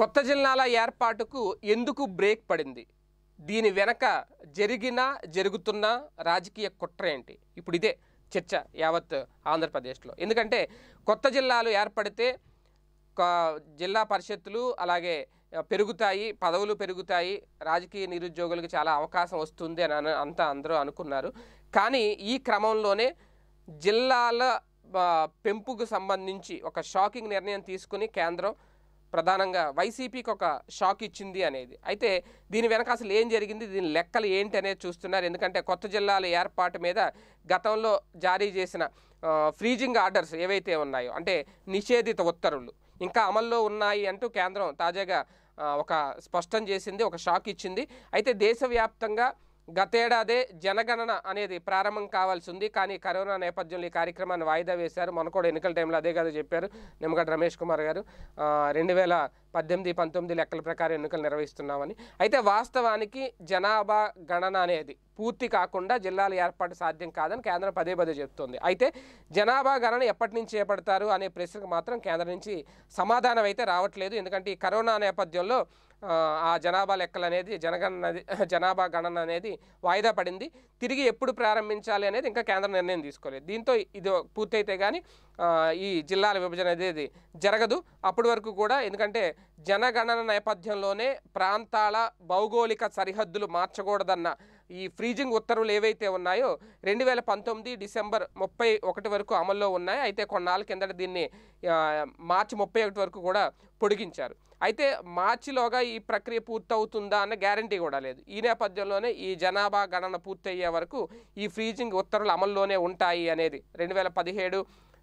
కొత్త జిల్లాల ఏర్పాటుకు ఎందుకు బ్రేక్ పడింది దీని వెనక జరిగిన జరుగుతున్న రాజకీయ కుట్ర ఏంటి ఇప్పుడు ఇదే చర్చ యావత్ ఆంధ్రప్రదేశ్లో ఎందుకంటే కొత్త జిల్లాలు ఏర్పడితే జిల్లా పరిషత్తులు అలాగే పెరుగుతాయి పదవులు పెరుగుతాయి రాజకీయ నిరుద్యోగులకు చాలా అవకాశం వస్తుంది అని అంతా అందరూ అనుకున్నారు కానీ ఈ క్రమంలోనే జిల్లాల పెంపుకు సంబంధించి ఒక షాకింగ్ నిర్ణయం తీసుకుని కేంద్రం ప్రధానంగా వైసీపీకి ఒక షాక్ ఇచ్చింది అనేది అయితే దీని వెనక అసలు ఏం జరిగింది దీని లెక్కలు ఏంటి అనేది చూస్తున్నారు ఎందుకంటే కొత్త జిల్లాల ఏర్పాటు మీద గతంలో జారీ చేసిన ఫ్రీజింగ్ ఆర్డర్స్ ఏవైతే ఉన్నాయో అంటే నిషేధిత ఉత్తర్వులు ఇంకా అమల్లో ఉన్నాయి అంటూ కేంద్రం తాజాగా ఒక స్పష్టం చేసింది ఒక షాక్ ఇచ్చింది అయితే దేశవ్యాప్తంగా గతేడాదే జనగణన అనేది ప్రారంభం కావాల్సి ఉంది కానీ కరోనా నేపథ్యంలో ఈ కార్యక్రమాన్ని వాయిదా వేశారు మనకు ఎన్నికల టైంలో అదే కదా చెప్పారు నిమ్మగడ్డ రమేష్ కుమార్ గారు రెండు వేల పద్దెనిమిది పంతొమ్మిది లెక్కల ప్రకారం ఎన్నికలు నిర్వహిస్తున్నామని అయితే వాస్తవానికి జనాభా గణన అనేది పూర్తి కాకుండా జిల్లాల ఏర్పాటు సాధ్యం కాదని కేంద్రం పదే పదే చెప్తుంది అయితే జనాభా గణన ఎప్పటి నుంచి చేపడతారు అనే ప్రశ్నకు మాత్రం కేంద్రం నుంచి సమాధానం అయితే రావట్లేదు ఎందుకంటే ఈ కరోనా నేపథ్యంలో ఆ జనాభా లెక్కలు అనేది జనగణన జనాభా గణన అనేది వాయిదా పడింది తిరిగి ఎప్పుడు ప్రారంభించాలి అనేది ఇంకా కేంద్రం నిర్ణయం తీసుకోలేదు దీంతో ఇది పూర్తయితే కానీ ఈ జిల్లాల విభజన అనేది జరగదు అప్పటి వరకు కూడా ఎందుకంటే జనగణన నేపథ్యంలోనే ప్రాంతాల భౌగోళిక సరిహద్దులు మార్చకూడదన్న ఈ ఫ్రీజింగ్ ఉత్తర్వులు ఏవైతే ఉన్నాయో రెండు వేల పంతొమ్మిది డిసెంబర్ ముప్పై ఒకటి వరకు అమల్లో ఉన్నాయి అయితే కొన్నాళ్ళ కిందట దీన్ని మార్చి ముప్పై ఒకటి వరకు కూడా పొడిగించారు అయితే మార్చిలోగా ఈ ప్రక్రియ పూర్తవుతుందా అన్న గ్యారంటీ కూడా లేదు ఈ నేపథ్యంలోనే ఈ జనాభా గణన పూర్తయ్యే వరకు ఈ ఫ్రీజింగ్ ఉత్తర్వులు అమల్లోనే ఉంటాయి అనేది రెండు వేల పదిహేడు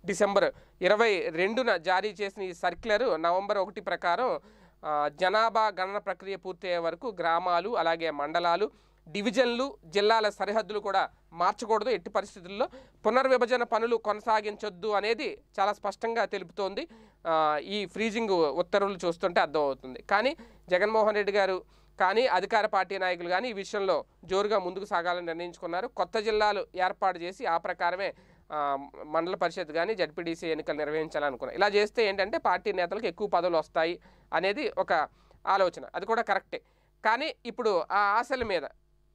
డిసెంబర్ ఇరవై రెండున జారీ చేసిన ఈ సర్క్యులర్ నవంబర్ ఒకటి ప్రకారం జనాభా గణన ప్రక్రియ పూర్తయ్యే వరకు గ్రామాలు అలాగే మండలాలు డివిజన్లు జిల్లాల సరిహద్దులు కూడా మార్చకూడదు ఎట్టి పరిస్థితుల్లో పునర్విభజన పనులు కొనసాగించొద్దు అనేది చాలా స్పష్టంగా తెలుపుతోంది ఈ ఫ్రీజింగ్ ఉత్తర్వులు చూస్తుంటే అర్థమవుతుంది కానీ జగన్మోహన్ రెడ్డి గారు కానీ అధికార పార్టీ నాయకులు కానీ ఈ విషయంలో జోరుగా ముందుకు సాగాలని నిర్ణయించుకున్నారు కొత్త జిల్లాలు ఏర్పాటు చేసి ఆ ప్రకారమే మండల పరిషత్ కానీ జడ్పీడీసీ ఎన్నికలు నిర్వహించాలనుకున్నారు ఇలా చేస్తే ఏంటంటే పార్టీ నేతలకు ఎక్కువ పదవులు వస్తాయి అనేది ఒక ఆలోచన అది కూడా కరెక్టే కానీ ఇప్పుడు ఆ ఆశల మీద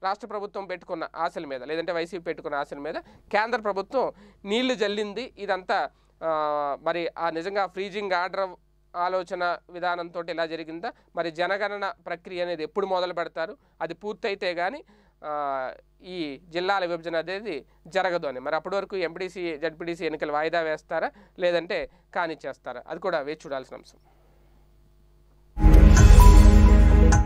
రాష్ట్ర ప్రభుత్వం పెట్టుకున్న ఆశల మీద లేదంటే వైసీపీ పెట్టుకున్న ఆశల మీద కేంద్ర ప్రభుత్వం నీళ్లు జల్లింది ఇదంతా మరి ఆ నిజంగా ఫ్రీజింగ్ ఆర్డర్ ఆలోచన విధానంతో ఇలా జరిగిందా మరి జనగణన ప్రక్రియ అనేది ఎప్పుడు మొదలు పెడతారు అది పూర్తయితే కానీ ఈ జిల్లాల విభజన అనేది జరగదు అని మరి అప్పటి వరకు ఎంపీడీసీ జడ్పీడీసీ ఎన్నికలు వాయిదా వేస్తారా లేదంటే కానిచ్చేస్తారా అది కూడా వేచి చూడాల్సిన అంశం